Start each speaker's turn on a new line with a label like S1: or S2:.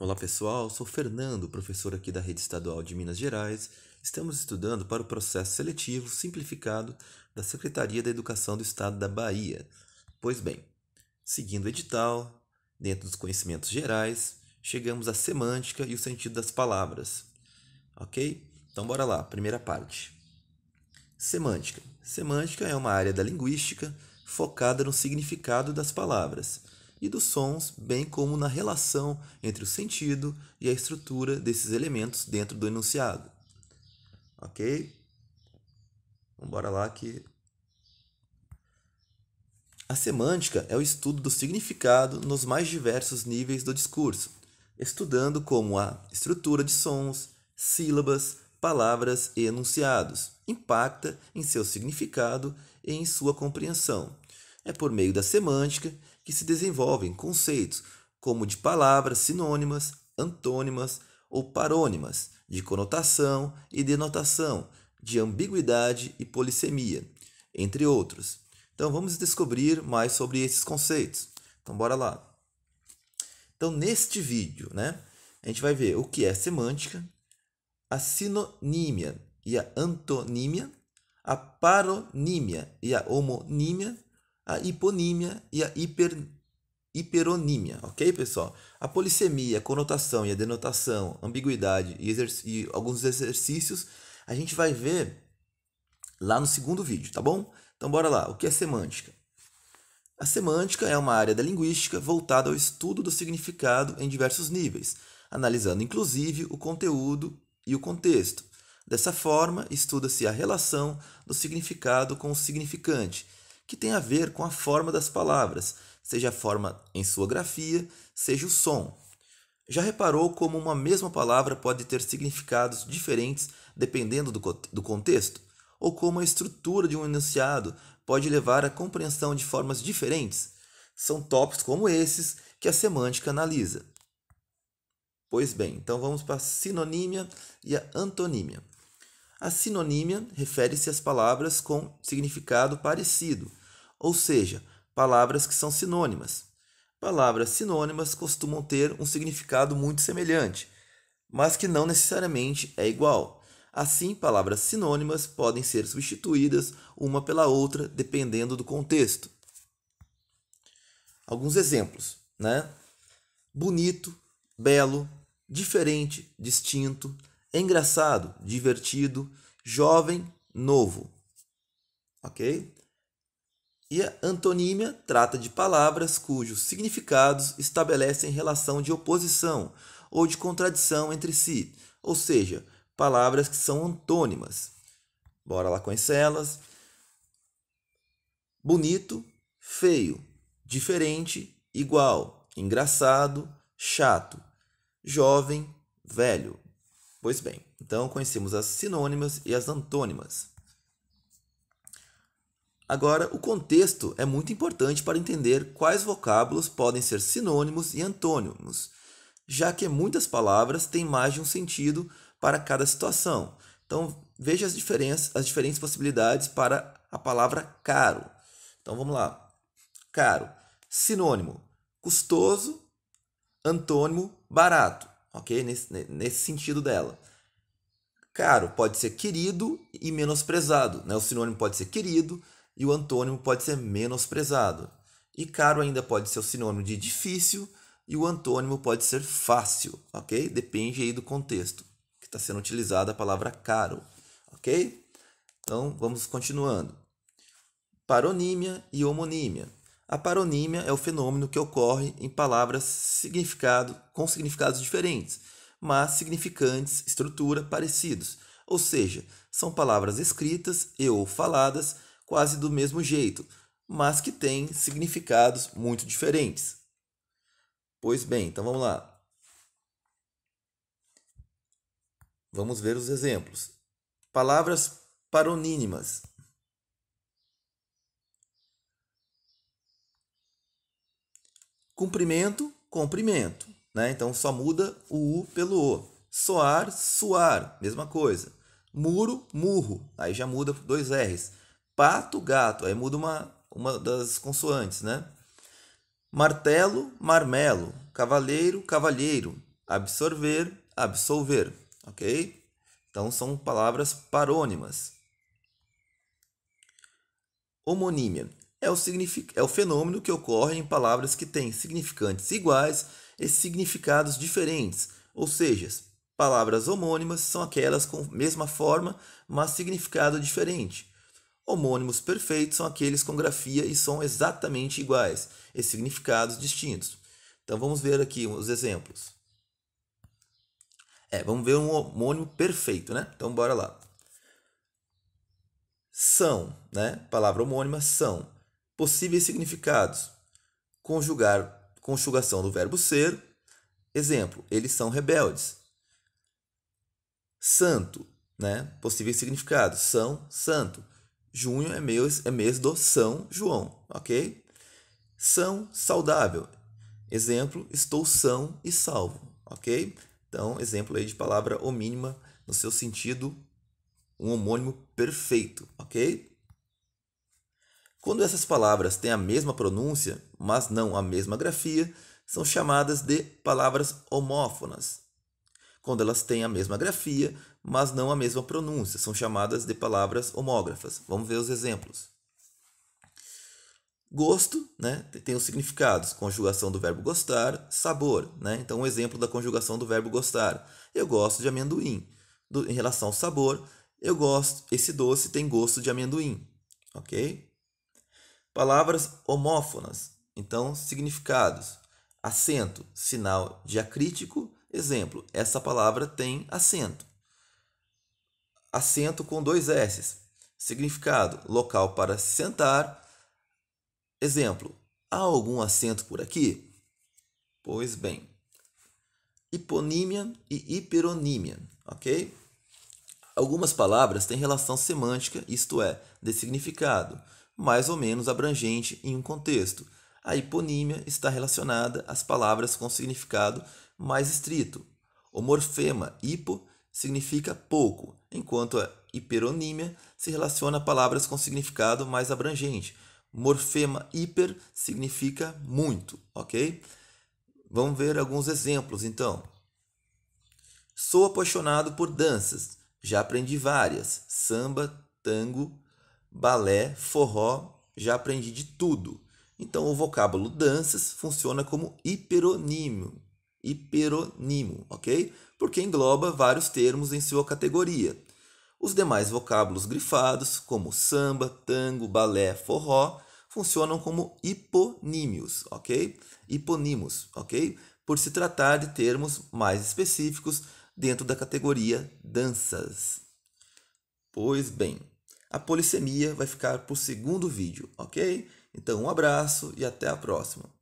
S1: Olá pessoal, sou Fernando, professor aqui da Rede Estadual de Minas Gerais. Estamos estudando para o processo seletivo simplificado da Secretaria da Educação do Estado da Bahia. Pois bem, seguindo o edital, dentro dos conhecimentos gerais, chegamos à semântica e o sentido das palavras. Ok? Então bora lá, primeira parte. Semântica. Semântica é uma área da linguística focada no significado das palavras e dos sons, bem como na relação entre o sentido e a estrutura desses elementos dentro do enunciado. Ok? Vamos bora lá que. A semântica é o estudo do significado nos mais diversos níveis do discurso, estudando como a estrutura de sons, sílabas, palavras e enunciados impacta em seu significado e em sua compreensão. É por meio da semântica que se desenvolvem conceitos como de palavras sinônimas, antônimas ou parônimas, de conotação e denotação, de ambiguidade e polissemia, entre outros. Então vamos descobrir mais sobre esses conceitos. Então bora lá. Então neste vídeo, né, a gente vai ver o que é semântica, a sinonímia e a antonímia, a paronímia e a homonímia, a hiponímia e a hiper, hiperonímia, ok, pessoal? A polissemia, a conotação e a denotação, ambiguidade e, e alguns exercícios, a gente vai ver lá no segundo vídeo, tá bom? Então bora lá, o que é semântica? A semântica é uma área da linguística voltada ao estudo do significado em diversos níveis, analisando inclusive o conteúdo e o contexto. Dessa forma, estuda-se a relação do significado com o significante que tem a ver com a forma das palavras, seja a forma em sua grafia, seja o som. Já reparou como uma mesma palavra pode ter significados diferentes dependendo do, do contexto? Ou como a estrutura de um enunciado pode levar à compreensão de formas diferentes? São tópicos como esses que a semântica analisa. Pois bem, então vamos para a sinonímia e a antonímia. A sinonímia refere-se às palavras com significado parecido, ou seja, palavras que são sinônimas. Palavras sinônimas costumam ter um significado muito semelhante, mas que não necessariamente é igual. Assim, palavras sinônimas podem ser substituídas uma pela outra dependendo do contexto. Alguns exemplos, né? Bonito, belo, diferente, distinto, engraçado, divertido, jovem, novo. OK? E a antonímia trata de palavras cujos significados estabelecem relação de oposição ou de contradição entre si, ou seja, palavras que são antônimas. Bora lá conhecer elas. Bonito, feio, diferente, igual, engraçado, chato, jovem, velho. Pois bem, então conhecemos as sinônimas e as antônimas. Agora, o contexto é muito importante para entender quais vocábulos podem ser sinônimos e antônimos, já que muitas palavras têm mais de um sentido para cada situação. Então, veja as diferenças, as diferentes possibilidades para a palavra caro. Então, vamos lá. Caro, sinônimo, custoso, antônimo, barato, ok? Nesse, nesse sentido dela. Caro pode ser querido e menosprezado, né? O sinônimo pode ser querido, e o antônimo pode ser menosprezado. E caro ainda pode ser o sinônimo de difícil e o antônimo pode ser fácil, ok? Depende aí do contexto que está sendo utilizada a palavra caro, ok? Então vamos continuando. Paronímia e homonímia. A paronímia é o fenômeno que ocorre em palavras significado, com significados diferentes, mas significantes, estrutura parecidos. Ou seja, são palavras escritas e ou faladas quase do mesmo jeito, mas que têm significados muito diferentes. Pois bem, então vamos lá. Vamos ver os exemplos. Palavras paronínimas. Cumprimento, comprimento. Né? Então só muda o U pelo O. Soar, suar, mesma coisa. Muro, murro. Aí já muda dois R's pato, gato. Aí muda uma, uma das consoantes, né? Martelo, marmelo. Cavaleiro, cavalheiro. Absorver, absolver. Ok? Então são palavras parônimas. Homonímia é o, é o fenômeno que ocorre em palavras que têm significantes iguais e significados diferentes, ou seja, palavras homônimas são aquelas com mesma forma, mas significado diferente. Homônimos perfeitos são aqueles com grafia e som exatamente iguais e significados distintos. Então vamos ver aqui os exemplos. É, vamos ver um homônimo perfeito, né? Então bora lá. São, né? Palavra homônima são. Possíveis significados. Conjugar, conjugação do verbo ser. Exemplo, eles são rebeldes. Santo, né? Possíveis significados. São, santo. Junho é mês, é mês do São João, ok? São saudável. Exemplo, estou são e salvo, ok? Então, exemplo aí de palavra homínima no seu sentido, um homônimo perfeito, ok? Quando essas palavras têm a mesma pronúncia, mas não a mesma grafia, são chamadas de palavras homófonas quando elas têm a mesma grafia, mas não a mesma pronúncia. São chamadas de palavras homógrafas. Vamos ver os exemplos. Gosto, né, tem os significados, conjugação do verbo gostar, sabor, né? Então, um exemplo da conjugação do verbo gostar. Eu gosto de amendoim. Do, em relação ao sabor, eu gosto, esse doce tem gosto de amendoim, OK? Palavras homófonas, então significados: acento, sinal diacrítico, Exemplo, essa palavra tem acento. Assento com dois S. Significado: local para sentar. Exemplo: há algum assento por aqui? Pois bem. Hiponímia e hiperonímia, ok? Algumas palavras têm relação semântica, isto é, de significado, mais ou menos abrangente em um contexto. A hiponímia está relacionada às palavras com significado mais estrito. O morfema hipo significa pouco, enquanto a hiperonímia se relaciona a palavras com significado mais abrangente. Morfema hiper significa muito, ok? Vamos ver alguns exemplos então. Sou apaixonado por danças. Já aprendi várias: samba, tango, balé, forró. Já aprendi de tudo. Então, o vocábulo danças funciona como hiperonímio, hiperônimo, ok? Porque engloba vários termos em sua categoria. Os demais vocábulos grifados, como samba, tango, balé, forró, funcionam como hiponímios, ok? Hiponimos, ok? Por se tratar de termos mais específicos dentro da categoria danças. Pois bem, a polissemia vai ficar para o segundo vídeo, ok? Então, um abraço e até a próxima!